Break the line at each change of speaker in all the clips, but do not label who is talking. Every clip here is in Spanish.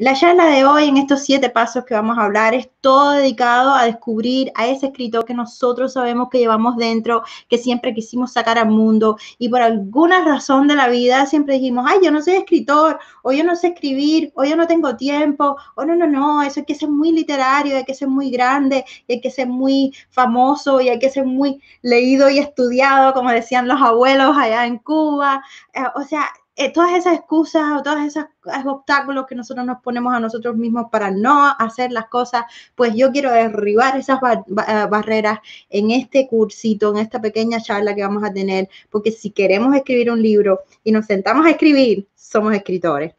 La charla de hoy, en estos siete pasos que vamos a hablar, es todo dedicado a descubrir a ese escritor que nosotros sabemos que llevamos dentro, que siempre quisimos sacar al mundo y por alguna razón de la vida siempre dijimos, ay, yo no soy escritor, o yo no sé escribir, o yo no tengo tiempo, o no, no, no, eso hay que ser muy literario, hay que ser muy grande, y hay que ser muy famoso y hay que ser muy leído y estudiado, como decían los abuelos allá en Cuba. Eh, o sea, eh, todas esas excusas o todos esos obstáculos que nosotros nos ponemos a nosotros mismos para no hacer las cosas, pues yo quiero derribar esas eh, barreras en este cursito, en esta pequeña charla que vamos a tener, porque si queremos escribir un libro y nos sentamos a escribir, somos escritores.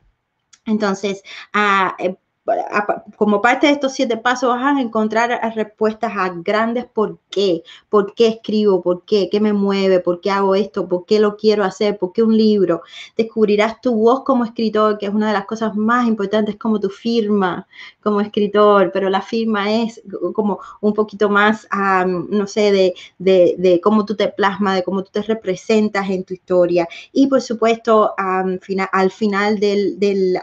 Entonces, uh, como parte de estos siete pasos vas a encontrar respuestas a grandes por qué, por qué escribo, por qué, qué me mueve, por qué hago esto, por qué lo quiero hacer, por qué un libro. Descubrirás tu voz como escritor, que es una de las cosas más importantes, como tu firma como escritor, pero la firma es como un poquito más, no sé, de, de, cómo tú te plasmas, de cómo tú te representas en tu historia. Y por supuesto, al final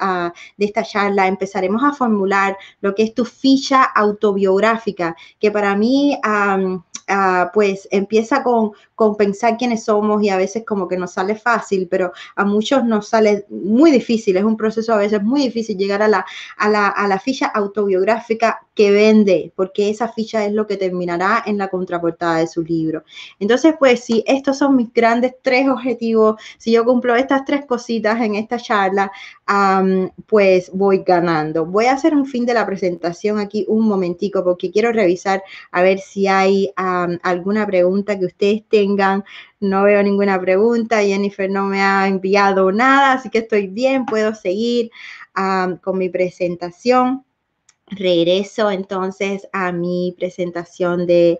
ah, de esta charla empezaremos a formular lo que es tu ficha autobiográfica, que para mí... Ah, pues empieza con, pensar quiénes somos y a veces como que nos sale fácil, pero a muchos nos sale muy difícil, es un proceso a veces muy difícil llegar a la, a la, a la ficha autobiográfica que vende, porque esa ficha es lo que terminará en la contraportada de su libro. Entonces, pues si estos son mis grandes tres objetivos, si yo cumplo estas tres cositas en esta charla, pues voy ganando. Voy a hacer un fin de la presentación aquí un momentico porque quiero revisar a ver si hay alguna pregunta que ustedes tengan. No veo ninguna pregunta, Jennifer no me ha enviado nada, así que estoy bien, puedo seguir con mi presentación regreso entonces a mi presentación de,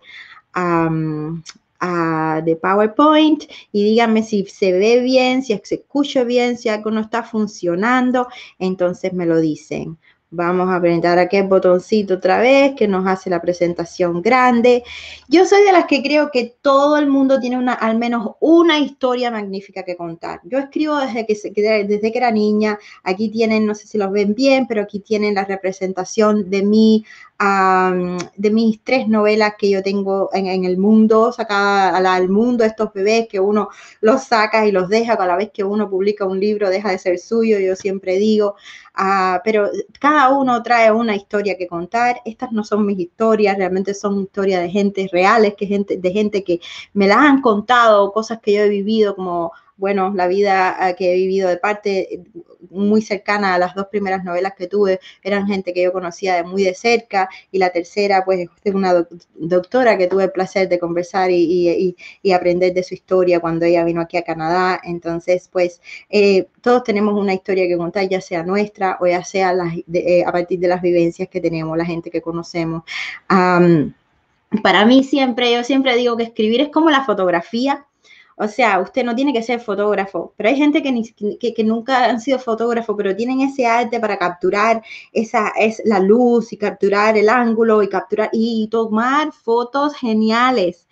PowerPoint y díganme si se ve bien, si se escucha bien, si algo no está funcionando, entonces me lo dicen. Vamos a apretar aquí el botoncito otra vez que nos hace la presentación grande. Yo soy de las que creo que todo el mundo tiene una, al menos una historia magnífica que contar. Yo escribo desde que, desde que era niña. Aquí tienen, no sé si los ven bien, pero aquí tienen la representación de mí de mis tres novelas que yo tengo en, el mundo, sacada al mundo estos bebés que uno los saca y los deja, cada vez que uno publica un libro deja de ser suyo, yo siempre digo, ah, pero cada uno trae una historia que contar, estas no son mis historias, realmente son historias de gente reales, que gente, de gente que me las han contado, cosas que yo he vivido como bueno, la vida ah, que he vivido de parte muy cercana a las dos primeras novelas que tuve, eran gente que yo conocía de muy de cerca, y la tercera, pues, es una doctora que tuve el placer de conversar y, aprender de su historia cuando ella vino aquí a Canadá. Entonces, pues, eh, todos tenemos una historia que contar, ya sea nuestra o ya sea las, eh, a partir de las vivencias que tenemos, la gente que conocemos. para mí siempre, yo siempre digo que escribir es como la fotografía o sea, usted no tiene que ser fotógrafo, pero hay gente que, ni, que, nunca han sido fotógrafo, pero tienen ese arte para capturar esa, es la luz y capturar el ángulo y capturar y tomar fotos geniales.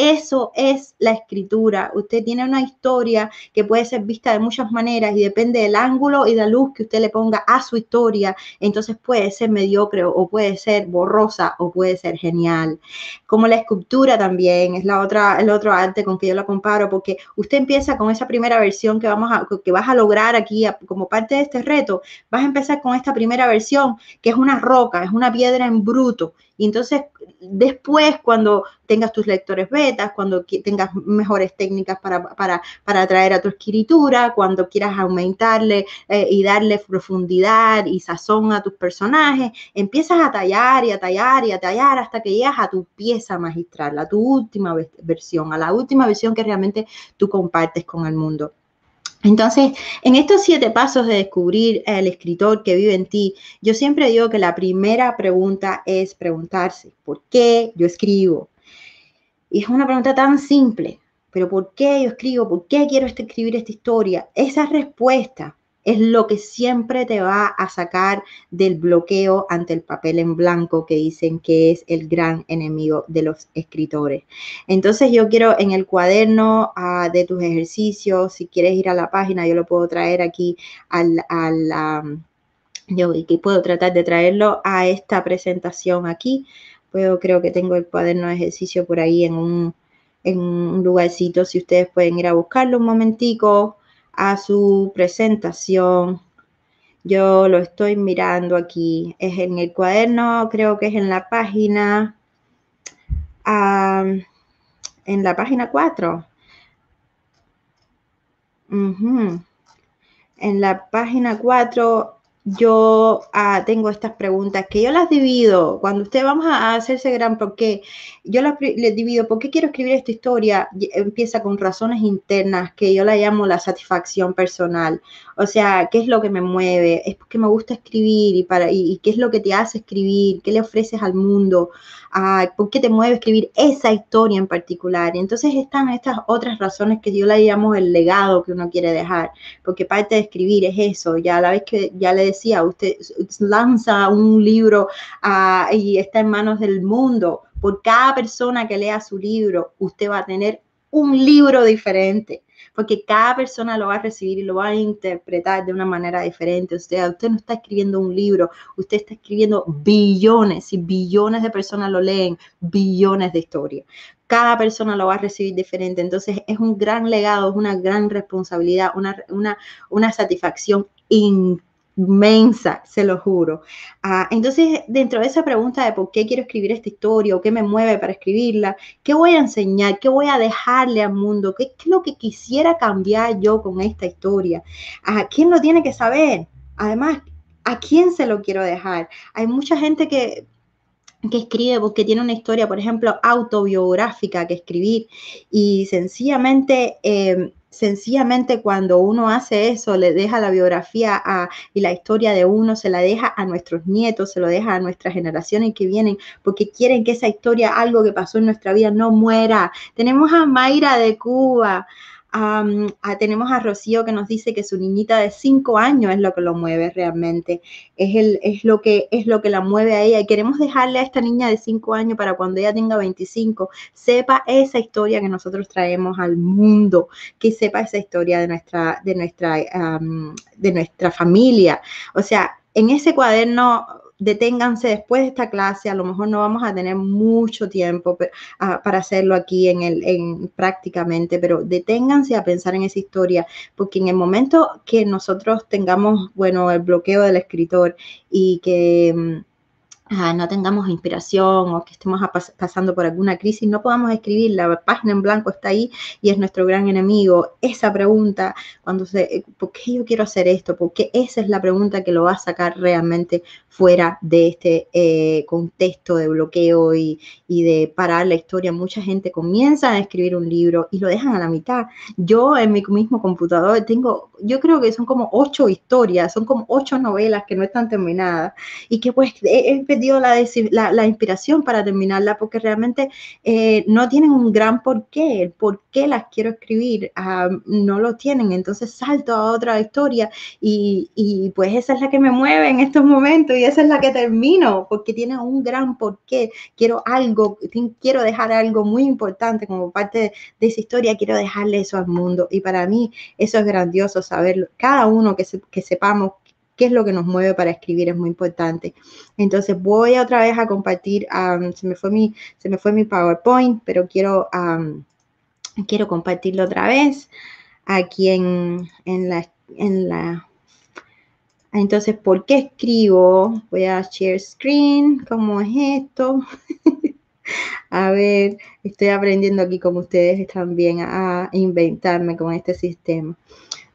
Eso es la escritura. Usted tiene una historia que puede ser vista de muchas maneras y depende del ángulo y la luz que usted le ponga a su historia. Entonces puede ser mediocre o puede ser borrosa o puede ser genial. Como la escultura también es la otra, el otro arte con que yo la comparo, porque usted empieza con esa primera versión que vamos que vas a lograr aquí como parte de este reto. Vas a empezar con esta primera versión que es una roca, es una piedra en bruto y entonces, después, cuando tengas tus lectores betas, cuando tengas mejores técnicas para, atraer a tu escritura, cuando quieras aumentarle eh, y darle profundidad y sazón a tus personajes, empiezas a tallar y a tallar y a tallar hasta que llegas a tu pieza magistral, a tu última versión, a la última versión que realmente tú compartes con el mundo. Entonces, en estos siete pasos de descubrir el escritor que vive en ti, yo siempre digo que la primera pregunta es preguntarse, ¿por qué yo escribo? Y es una pregunta tan simple, pero ¿por qué yo escribo? ¿Por qué quiero este, escribir esta historia? Esa respuesta es lo que siempre te va a sacar del bloqueo ante el papel en blanco que dicen que es el gran enemigo de los escritores. Entonces yo quiero en el cuaderno ah, de tus ejercicios, si quieres ir a la página, yo lo puedo traer aquí al... al yo puedo tratar de traerlo a esta presentación aquí. Puedo, creo que tengo el cuaderno de ejercicio por ahí en un, en un lugarcito, si ustedes pueden ir a buscarlo un momentico a su presentación. Yo lo estoy mirando aquí. Es en el cuaderno, creo que es en la página. en la página 4. En la página 4 yo ah, tengo estas preguntas que yo las divido. Cuando usted vamos a hacerse gran porque yo las, les divido, ¿por qué quiero escribir esta historia? Empieza con razones internas que yo la llamo la satisfacción personal. O sea, ¿qué es lo que me mueve? Es porque me gusta escribir y, para, y, qué es lo que te hace escribir, qué le ofreces al mundo, ah, por qué te mueve escribir esa historia en particular. entonces están estas otras razones que yo la llamo el legado que uno quiere dejar, porque parte de escribir es eso, ya a la vez que ya le decía, usted lanza un libro ah, y está en manos del mundo. Por cada persona que lea su libro, usted va a tener un libro diferente, porque cada persona lo va a recibir y lo va a interpretar de una manera diferente. O sea, usted no está escribiendo un libro, usted está escribiendo billones y billones de personas lo leen, billones de historias. Cada persona lo va a recibir diferente. Entonces es un gran legado, es una gran responsabilidad, una, una, una satisfacción increíble inmensa, se lo juro. Ah, entonces, dentro de esa pregunta de por qué quiero escribir esta historia o qué me mueve para escribirla, qué voy a enseñar, qué voy a dejarle al mundo, qué, es lo que quisiera cambiar yo con esta historia, ¿a ah, quién lo tiene que saber? Además, ¿a quién se lo quiero dejar? Hay mucha gente que escribe porque tiene una historia, por ejemplo, autobiográfica que escribir y sencillamente em, sencillamente cuando uno hace eso, le deja la biografía y la historia de uno, se la deja a nuestros nietos, se lo deja a nuestras generaciones que vienen, porque quieren que esa historia, algo que pasó en nuestra vida, no muera. Tenemos a Mayra de Cuba, Ah, tenemos a Rocío que nos dice que su niñita de 5 años es lo que lo mueve realmente, es, es, lo que, es lo que la mueve a ella. Y queremos dejarle a esta niña de 5 años para cuando ella tenga 25, sepa esa historia que nosotros traemos al mundo, que sepa esa historia de nuestra, de nuestra, de nuestra familia. O sea, en ese cuaderno deténganse después de esta clase, a lo mejor no vamos a tener mucho tiempo para hacerlo aquí en el, en, prácticamente, pero deténganse a pensar en esa historia, porque en el momento que nosotros tengamos, bueno, el bloqueo del escritor y que mm, Ah, no tengamos inspiración o que estemos pasando por alguna crisis, no podamos escribir, la página en blanco está ahí y es nuestro gran enemigo. Esa pregunta, cuando se, eh, ¿por qué yo quiero hacer esto? Porque esa es la pregunta que lo va a sacar realmente fuera de este eh, contexto de bloqueo y, y de parar la historia. Mucha gente comienza a escribir un libro y lo dejan a la mitad. Yo en mi mismo computador tengo, yo creo que son como ocho historias, son como ocho novelas que no están terminadas y que pues... es dio la, la, inspiración para terminarla, porque realmente eh, no tienen un gran porqué, el por qué las quiero escribir, ah, no lo tienen, entonces salto a otra historia y, pues esa es la que me mueve en estos momentos y esa es la que termino, porque tiene un gran porqué, quiero algo, quiero dejar algo muy importante como parte de, esa historia, quiero dejarle eso al mundo y para mí eso es grandioso saberlo, cada uno que, se, que sepamos qué es lo que nos mueve para escribir, es muy importante. Entonces voy otra vez a compartir, se, me fue mi, se me fue mi PowerPoint, pero quiero, quiero compartirlo otra vez aquí en, en, la, en la... Entonces, ¿por qué escribo? Voy a share screen, ¿cómo es esto? A ver, estoy aprendiendo aquí como ustedes también a inventarme con este sistema.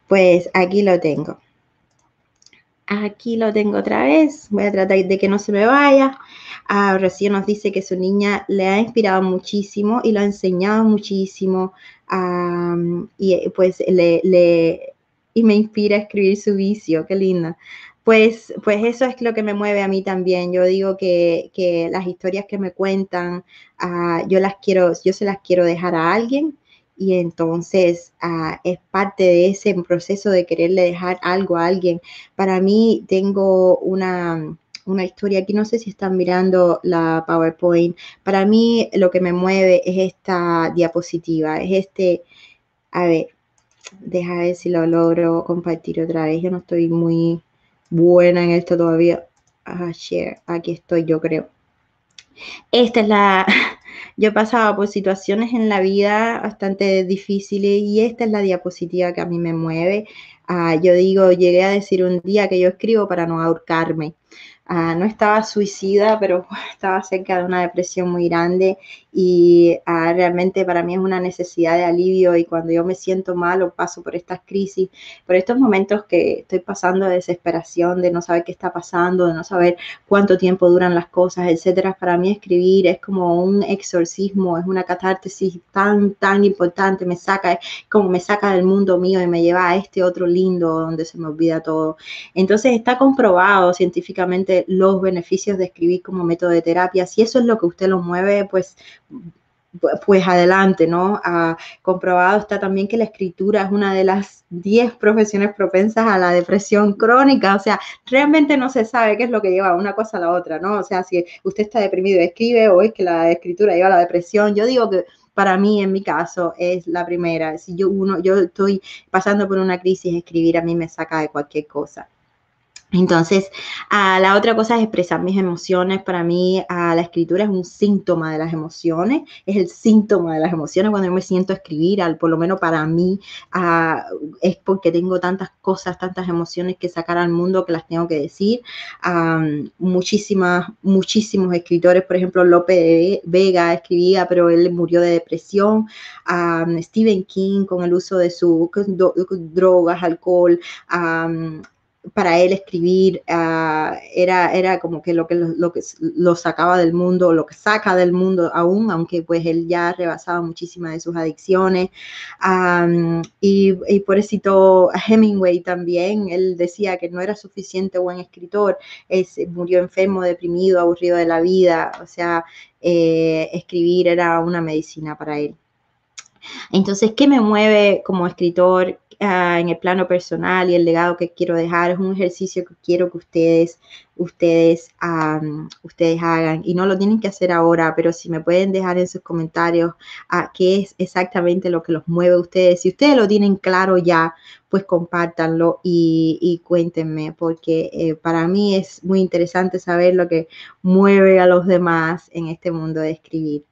Pues aquí lo tengo. Aquí lo tengo otra vez. Voy a tratar de que no se me vaya. Ah, Rocío nos dice que su niña le ha inspirado muchísimo y lo ha enseñado muchísimo. y eh, pues le, y me inspira a escribir su vicio. Qué linda. Pues, pues eso es lo que me mueve a mí también. Yo digo que, las historias que me cuentan, ah, yo las quiero, yo se las quiero dejar a alguien y entonces ah, es parte de ese proceso de quererle dejar algo a alguien. Para mí tengo una, historia, aquí no sé si están mirando la PowerPoint, para mí lo que me mueve es esta diapositiva, es este, a ver, deja ver si lo logro compartir otra vez, yo no estoy muy buena en esto todavía. Ah, share, aquí estoy yo creo. Esta es la, Yo he pasado por situaciones en la vida bastante difíciles y esta es la diapositiva que a mí me mueve. Ah, yo digo, llegué a decir un día que yo escribo para no ahorcarme. Ah, no estaba suicida, pero estaba cerca de una depresión muy grande y ah, realmente para mí es una necesidad de alivio y cuando yo me siento mal o paso por estas crisis, por estos momentos que estoy pasando de desesperación, de no saber qué está pasando, de no saber cuánto tiempo duran las cosas, etcétera, para mí escribir es como un exorcismo, es una catártesis tan, tan importante, me saca, como me saca del mundo mío y me lleva a este otro lindo donde se me olvida todo. Entonces está comprobado científicamente los beneficios de escribir como método de terapia. Si eso es lo que usted lo mueve, pues pues adelante, ¿no? ha ah, comprobado está también que la escritura es una de las 10 profesiones propensas a la depresión crónica, o sea, realmente no se sabe qué es lo que lleva una cosa a la otra, ¿no? O sea, si usted está deprimido y escribe o es que la escritura lleva a la depresión, yo digo que para mí, en mi caso, es la primera. Si yo, uno, yo estoy pasando por una crisis, escribir a mí me saca de cualquier cosa. Entonces, ah, la otra cosa es expresar mis emociones. Para mí, a ah, la escritura es un síntoma de las emociones, es el síntoma de las emociones. Cuando yo me siento a escribir, al, por lo menos para mí, ah, es porque tengo tantas cosas, tantas emociones que sacar al mundo que las tengo que decir. muchísimas, muchísimos escritores, por ejemplo, Lope Vega escribía, pero él murió de depresión. Um, Stephen King con el uso de sus drogas, alcohol para él escribir ah, era, era como que lo que lo, que lo sacaba del mundo, lo que saca del mundo aún, aunque pues él ya rebasaba muchísimas de sus adicciones. y, y por eso Hemingway también, él decía que no era suficiente buen escritor, murió enfermo, deprimido, aburrido de la vida, o sea, eh, escribir era una medicina para él. Entonces, ¿qué me mueve como escritor? Ah, en el plano personal y el legado que quiero dejar. Es un ejercicio que quiero que ustedes, ustedes, ustedes hagan. Y no lo tienen que hacer ahora, pero si me pueden dejar en sus comentarios ah, qué es exactamente lo que los mueve a ustedes. Si ustedes lo tienen claro ya, pues compártanlo y, cuéntenme, porque eh, para mí es muy interesante saber lo que mueve a los demás en este mundo de escribir.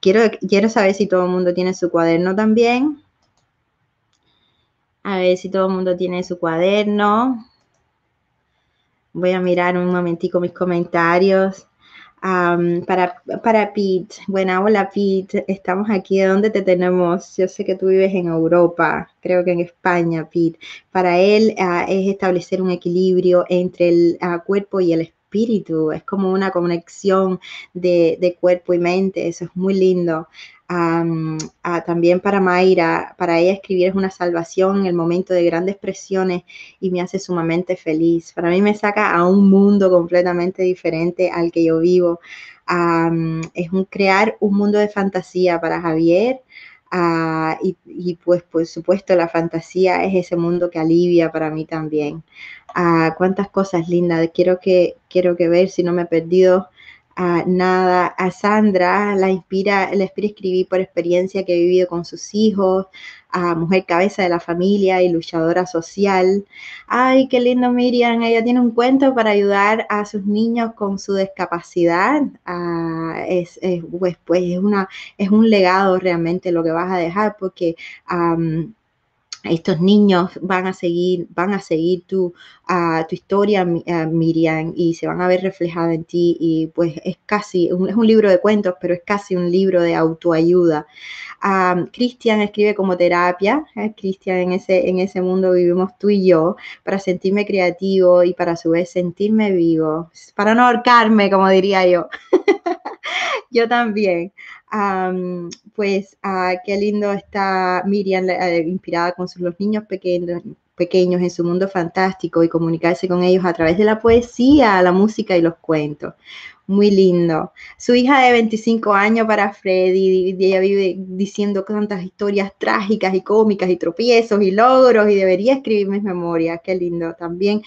quiero, quiero saber si todo el mundo tiene su cuaderno también. A ver si todo el mundo tiene su cuaderno. Voy a mirar un momentico mis comentarios. para, para Pete. Bueno, hola Pete, estamos aquí. ¿De dónde te tenemos? Yo sé que tú vives en Europa, creo que en España, Pete. Para él ah, es establecer un equilibrio entre el ah, cuerpo y el espíritu. Es como una conexión de, de, cuerpo y mente. Eso es muy lindo también para Mayra, para ella escribir es una salvación en el momento de grandes presiones y me hace sumamente feliz. Para mí me saca a un mundo completamente diferente al que yo vivo. es un crear un mundo de fantasía para Javier. y, pues por supuesto la fantasía es ese mundo que alivia para mí también. cuántas cosas lindas, quiero que, quiero que ver si no me he perdido Nada, a Sandra, la inspira, la inspira escribir por experiencia que ha vivido con sus hijos, a mujer cabeza de la familia y luchadora social. Ay, qué lindo Miriam, ella tiene un cuento para ayudar a sus niños con su discapacidad. Ah, es, pues, pues, es, una, es un legado realmente lo que vas a dejar porque estos niños van a seguir, van a seguir tu, tu historia, Miriam, y se van a ver reflejada en ti. Y pues es casi, es un libro de cuentos, pero es casi un libro de autoayuda. Cristian escribe como terapia. ¿eh? Cristian, en ese, en ese mundo vivimos tú y yo, para sentirme creativo y para a su vez sentirme vivo, para no ahorcarme, como diría yo. Yo también. pues ah, qué lindo está Miriam, eh, inspirada con sus, los niños pequeños, pequeños en su mundo fantástico y comunicarse con ellos a través de la poesía, la música y los cuentos. Muy lindo. Su hija de 25 años para Freddy, ella vive diciendo tantas historias trágicas y cómicas y tropiezos y logros y debería escribir mis memorias. Qué lindo también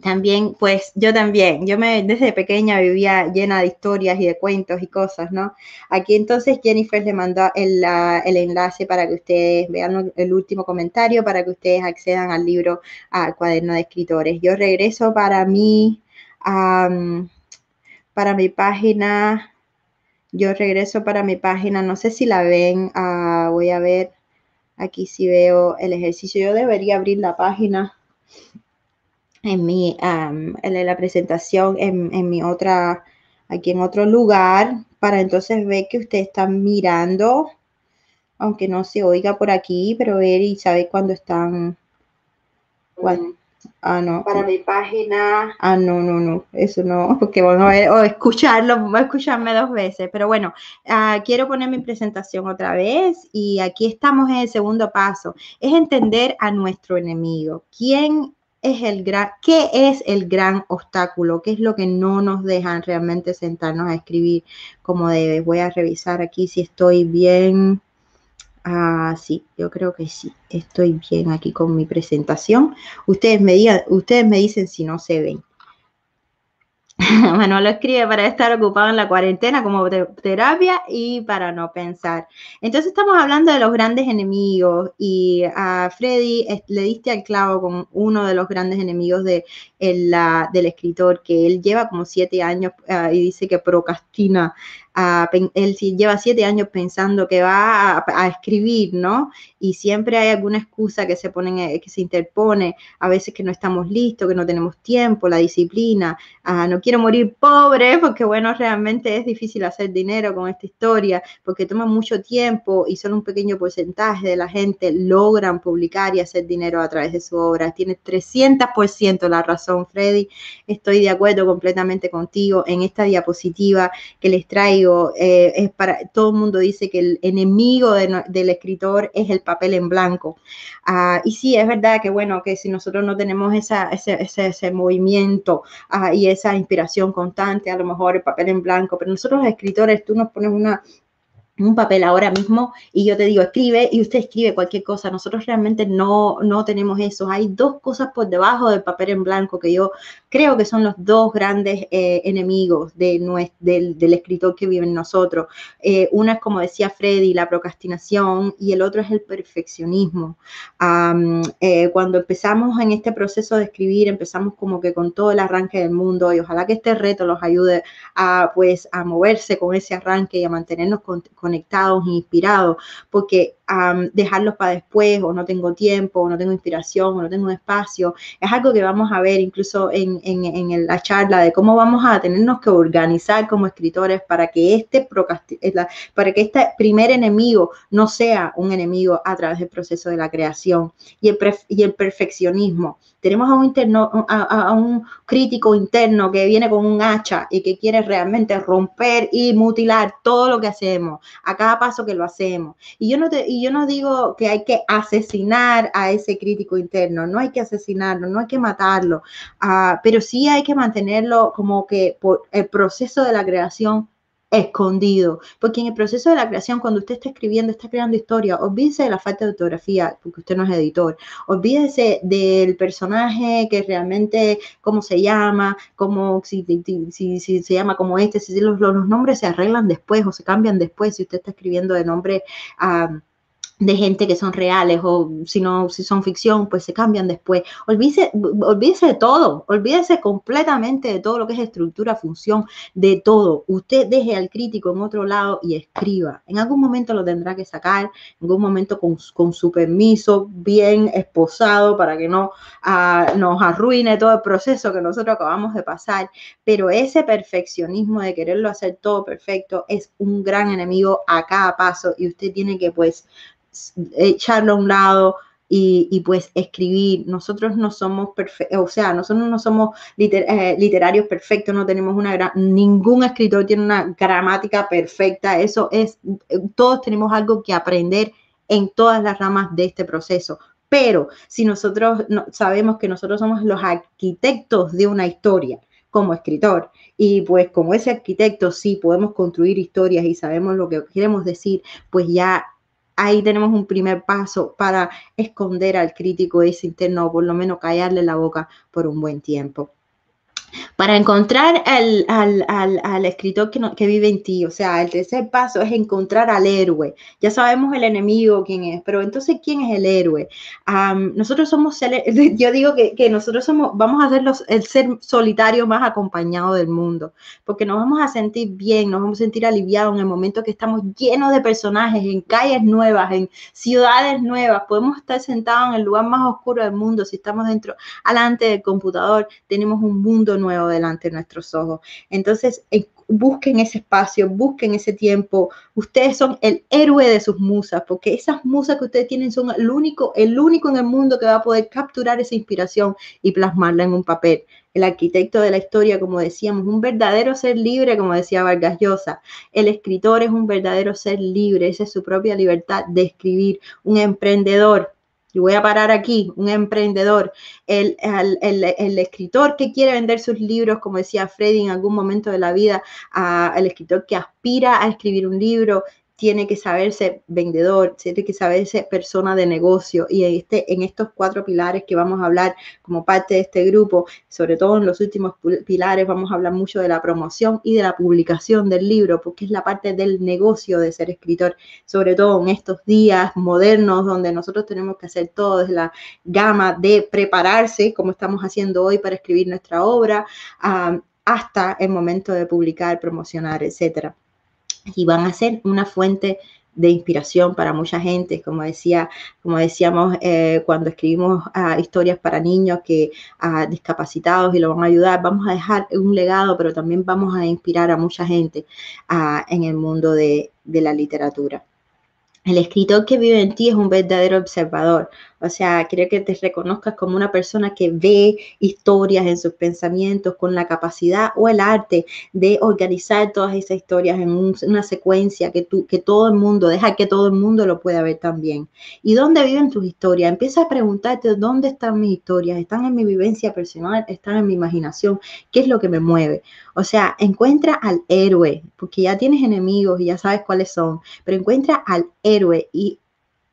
también, pues yo también, yo me desde pequeña vivía llena de historias y de cuentos y cosas, ¿no? Aquí entonces Jennifer le mandó el, enlace para que ustedes vean el último comentario, para que ustedes accedan al libro, a cuaderno de escritores. Yo regreso para mí, para mi página, yo regreso para mi página, no sé si la ven, ah, voy a ver, aquí si veo el ejercicio, yo debería abrir la página en mi, en la presentación en, en, mi otra, aquí en otro lugar, para entonces ver que ustedes están mirando, aunque no se oiga por aquí, pero ver y saber cuándo están. Mm. ah, no. Para mi página. Ah, no, no, no. Eso no, porque vamos a ver, o escucharlo, escucharme dos veces. Pero bueno, ah, quiero poner mi presentación otra vez y aquí estamos en el segundo paso. Es entender a nuestro enemigo. ¿Quién el gran, qué es el gran obstáculo, qué es lo que no nos dejan realmente sentarnos a escribir como debes. Voy a revisar aquí si estoy bien. Ah, sí, yo creo que sí. Estoy bien aquí con mi presentación. Ustedes me digan, ustedes me dicen si no se ven. lo escribe para estar ocupado en la cuarentena como terapia y para no pensar. Entonces estamos hablando de los grandes enemigos y a Freddy le diste al clavo con uno de los grandes enemigos de, la, del escritor que él lleva como siete años eh, y dice que procrastina él lleva siete años pensando que va a, escribir, ¿no? Y siempre hay alguna excusa que se, ponen, eh, que se interpone, a veces que no estamos listos, que no tenemos tiempo, la disciplina, ah, no quiero morir pobre, porque bueno, realmente es difícil hacer dinero con esta historia, porque toma mucho tiempo y solo un pequeño porcentaje de la gente logran publicar y hacer dinero a través de su obra. tiene 300% la razón, Freddy. Estoy de acuerdo completamente contigo en esta diapositiva que les trae eh, es para, todo el mundo dice que el enemigo del escritor es el papel en blanco. Ah, y sí, es verdad que bueno, que si nosotros no tenemos ese, ese, movimiento ah, y esa inspiración constante, a lo mejor el papel en blanco, pero nosotros los escritores, tú nos pones una, un papel ahora mismo y yo te digo, escribe y usted escribe cualquier cosa. Nosotros realmente no, no tenemos eso. Hay dos cosas por debajo del papel en blanco que yo creo que son los dos grandes eh, enemigos del, escritor que vive en nosotros. Eh, una es, como decía Freddy, la procrastinación y el otro es el perfeccionismo. Eh, cuando empezamos en este proceso de escribir, empezamos como que con todo el arranque del mundo y ojalá que este reto los ayude a, pues, a moverse con ese arranque y a mantenernos conectados e inspirados, porque dejarlos para después, o no tengo tiempo, o no tengo inspiración, o no tengo espacio. Es algo que vamos a ver incluso en, en, la charla de cómo vamos a tenernos que organizar como escritores para que este, eh, para que este primer enemigo no sea un enemigo a través del proceso de la creación y y el perfeccionismo tenemos a un, crítico interno que viene con un hacha y que quiere realmente romper y mutilar todo lo que hacemos, a cada paso que lo hacemos. Y yo no, y yo no digo que hay que asesinar a ese crítico interno, no hay que asesinarlo, no hay que matarlo, ah, pero sí hay que mantenerlo como que por el proceso de la creación escondido. Porque en el proceso de la creación, cuando usted está escribiendo, está creando historia, olvídese de la falta de ortografía, porque usted no es editor. Olvídese del personaje que realmente, cómo se llama, cómo, si, si, se llama como este, si los, los, nombres se arreglan después o se cambian después, si usted está escribiendo de nombre de gente que son reales o si no, si son ficción, pues se cambian después. Olvídese, de todo, olvídese completamente de todo lo que es estructura, función, de todo. Usted deje al crítico en otro lado y escriba. En algún momento lo tendrá que sacar, en algún momento con, su permiso, bien esposado para que no ah, nos arruine todo el proceso que nosotros acabamos de pasar. Pero ese perfeccionismo de quererlo hacer todo perfecto es un gran enemigo a cada paso y usted tiene que pues echarlo a un lado y, y pues escribir. Nosotros no somos perfectos, o sea, nosotros no somos eh, literarios perfectos, no tenemos una gran, ningún escritor tiene una gramática perfecta, eso es, todos tenemos algo que aprender en todas las ramas de este proceso. Pero si nosotros sabemos que nosotros somos los arquitectos de una historia, como escritor. Y pues como ese arquitecto sí podemos construir historias y sabemos lo que queremos decir, pues ya ahí tenemos un primer paso para esconder al crítico ese interno o por lo menos callarle la boca por un buen tiempo para encontrar al, escritor que, vive en ti. O sea, el tercer paso es encontrar al héroe. Ya sabemos el enemigo quién es, pero entonces, ¿quién es el héroe? nosotros somos, yo digo que, nosotros somos, vamos a ser el ser solitario más acompañado del mundo, porque nos vamos a sentir bien, nos vamos a sentir aliviados en el momento que estamos llenos de personajes, en calles nuevas, en ciudades nuevas. Podemos estar sentados en el lugar más oscuro del mundo si estamos dentro, alante del computador, tenemos un mundo nuevo delante de nuestros ojos. Entonces, eh, busquen ese espacio, busquen ese tiempo. Ustedes son el héroe de sus musas, porque esas musas que ustedes tienen son el único, el único en el mundo que va a poder capturar esa inspiración y plasmarla en un papel. El arquitecto de la historia, como decíamos, un verdadero ser libre, como decía Vargas Llosa. El escritor es un verdadero ser libre, esa es su propia libertad de escribir. Un emprendedor y voy a parar aquí, un emprendedor, el, escritor que quiere vender sus libros, como decía Freddy en algún momento de la vida, al escritor que aspira a escribir un libro, tiene que saberse vendedor, tiene que saberse persona de negocio. Y en, este, en estos cuatro pilares que vamos a hablar como parte de este grupo, sobre todo en los últimos pilares, vamos a hablar mucho de la promoción y de la publicación del libro, porque es la parte del negocio de ser escritor, sobre todo en estos días modernos donde nosotros tenemos que hacer todo desde la gama de prepararse, como estamos haciendo hoy para escribir nuestra obra, hasta el momento de publicar, promocionar, etcétera y van a ser una fuente de inspiración para mucha gente, como decía, como decíamos eh, cuando escribimos ah, historias para niños que ah, discapacitados y lo van a ayudar, vamos a dejar un legado, pero también vamos a inspirar a mucha gente ah, en el mundo de la literatura. El escritor que vive en ti es un verdadero observador, o sea, quiero que te reconozcas como una persona que ve historias en sus pensamientos con la capacidad o el arte de organizar todas esas historias en una secuencia que, tú, que todo el mundo, deja que todo el mundo lo pueda ver también. ¿Y dónde viven tus historias? Empieza a preguntarte dónde están mis historias. ¿Están en mi vivencia personal? ¿Están en mi imaginación? ¿Qué es lo que me mueve? O sea, encuentra al héroe, porque ya tienes enemigos y ya sabes cuáles son, pero encuentra al héroe y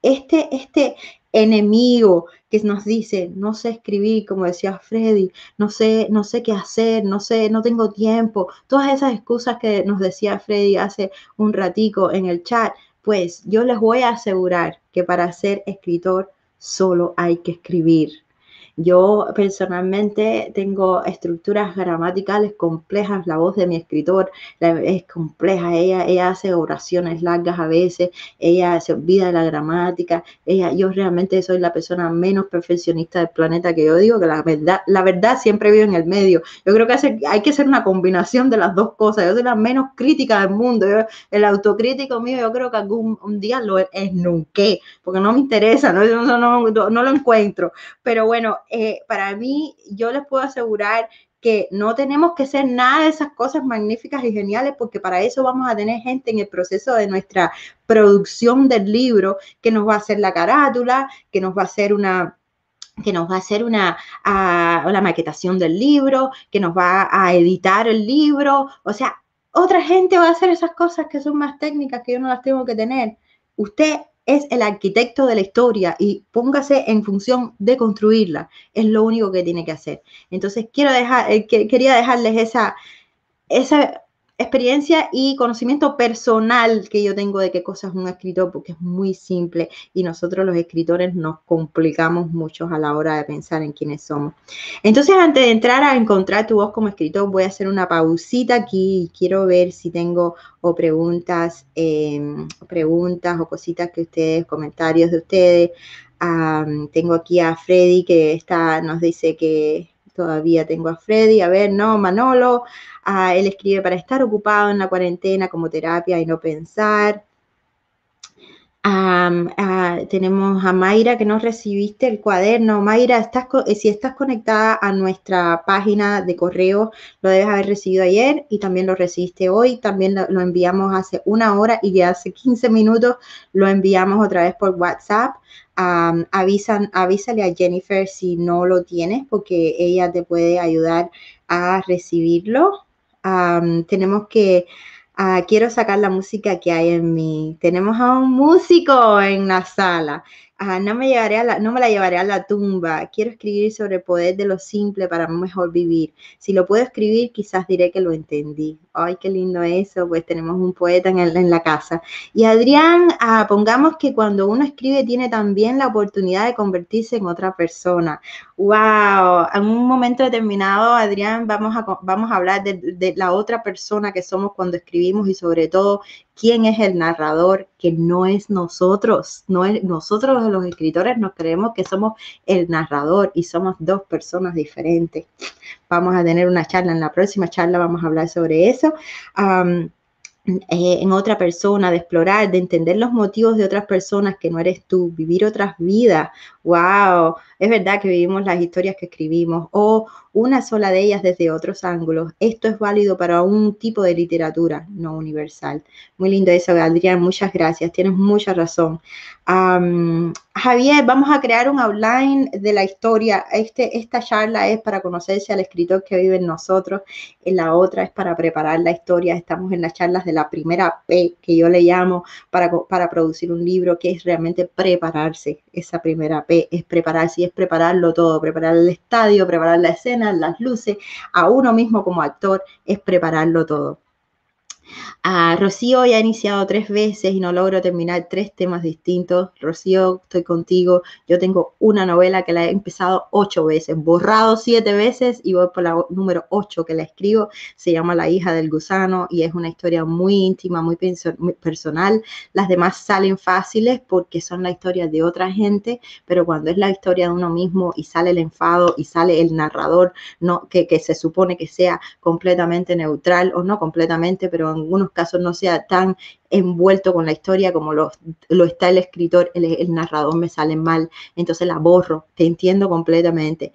este, este, enemigo que nos dice, no sé escribir, como decía Freddy, no sé, no sé qué hacer, no sé, no tengo tiempo, todas esas excusas que nos decía Freddy hace un ratico en el chat, pues yo les voy a asegurar que para ser escritor solo hay que escribir. Yo personalmente tengo estructuras gramaticales complejas, la voz de mi escritor es compleja, ella, ella hace oraciones largas a veces, ella se olvida de la gramática, ella, yo realmente soy la persona menos perfeccionista del planeta que yo digo, que la verdad, la verdad siempre vivo en el medio. Yo creo que hay que ser una combinación de las dos cosas, yo soy la menos crítica del mundo, el autocrítico mío yo creo que algún día lo es nunca porque no me interesa, no, no, no lo encuentro, pero bueno, eh, para mí, yo les puedo asegurar que no tenemos que hacer nada de esas cosas magníficas y geniales, porque para eso vamos a tener gente en el proceso de nuestra producción del libro que nos va a hacer la carátula, que nos va a hacer una que nos va a hacer una, una maquetación del libro, que nos va a editar el libro. O sea, otra gente va a hacer esas cosas que son más técnicas que yo no las tengo que tener. Usted es el arquitecto de la historia y póngase en función de construirla. Es lo único que tiene que hacer. Entonces, quiero dejar, eh, quería dejarles esa, esa experiencia y conocimiento personal que yo tengo de qué cosa es un escritor, porque es muy simple y nosotros los escritores nos complicamos mucho a la hora de pensar en quiénes somos. Entonces, antes de entrar a encontrar tu voz como escritor, voy a hacer una pausita aquí y quiero ver si tengo o preguntas, em, preguntas o cositas que ustedes, comentarios de ustedes. tengo aquí a Freddy que está, nos dice que todavía tengo a Freddy, a ver, no, Manolo, ah, él escribe para estar ocupado en la cuarentena como terapia y no pensar, tenemos a Mayra que nos recibiste el cuaderno. Mayra, estás eh, si estás conectada a nuestra página de correo, lo debes haber recibido ayer y también lo recibiste hoy. También lo, enviamos hace una hora y ya hace 15 minutos lo enviamos otra vez por WhatsApp. avísale a Jennifer si no lo tienes porque ella te puede ayudar a recibirlo. tenemos que Ah, quiero sacar la música que hay en mí. Tenemos a un músico en la sala no, me llevaré la, no me llevaré a la tumba. Quiero escribir sobre el poder de lo simple para mejor vivir. Si lo puedo escribir, quizás diré que lo entendí. Ay, qué lindo eso. Pues tenemos un poeta en, la casa. Y Adrián, ah, pongamos que cuando uno escribe tiene también la oportunidad de convertirse en otra persona. ¡Wow! En un momento determinado, Adrián, vamos a, vamos a hablar de la otra persona que somos cuando escribimos y sobre todo quién es el narrador, que no es nosotros, no es, nosotros los escritores nos creemos que somos el narrador y somos dos personas diferentes. Vamos a tener una charla, en la próxima charla vamos a hablar sobre eso. Eh, en otra persona, de explorar, de entender los motivos de otras personas que no eres tú, vivir otras vidas. ¡Wow! Es verdad que vivimos las historias que escribimos o una sola de ellas desde otros ángulos. Esto es válido para un tipo de literatura, no universal. Muy lindo eso, Adrián. Muchas gracias. Tienes mucha razón. Javier, vamos a crear un outline de la historia. Este, esta charla es para conocerse al escritor que vive en nosotros. la otra es para preparar la historia. Estamos en las charlas de la primera P, que yo le llamo, para, para producir un libro, que es realmente prepararse. Esa primera P es prepararse y es prepararlo todo, preparar el estadio, preparar la escena las luces, a uno mismo como actor, es prepararlo todo. Rocío ya ha iniciado tres veces y no logro terminar tres temas distintos. Rocío, estoy contigo. Yo tengo una novela que la he empezado ocho veces, borrado siete veces y voy por la número ocho que la escribo. Se llama La hija del gusano y es una historia muy íntima, muy, personal. Las demás salen fáciles porque son la historia de otra gente, pero cuando es la historia de uno mismo y sale el enfado y sale el narrador no, que, que se supone que sea completamente neutral o no completamente, pero en algunos casos no sea tan envuelto con la historia como lo, está el escritor, el narrador me sale mal, entonces la borro, te entiendo completamente.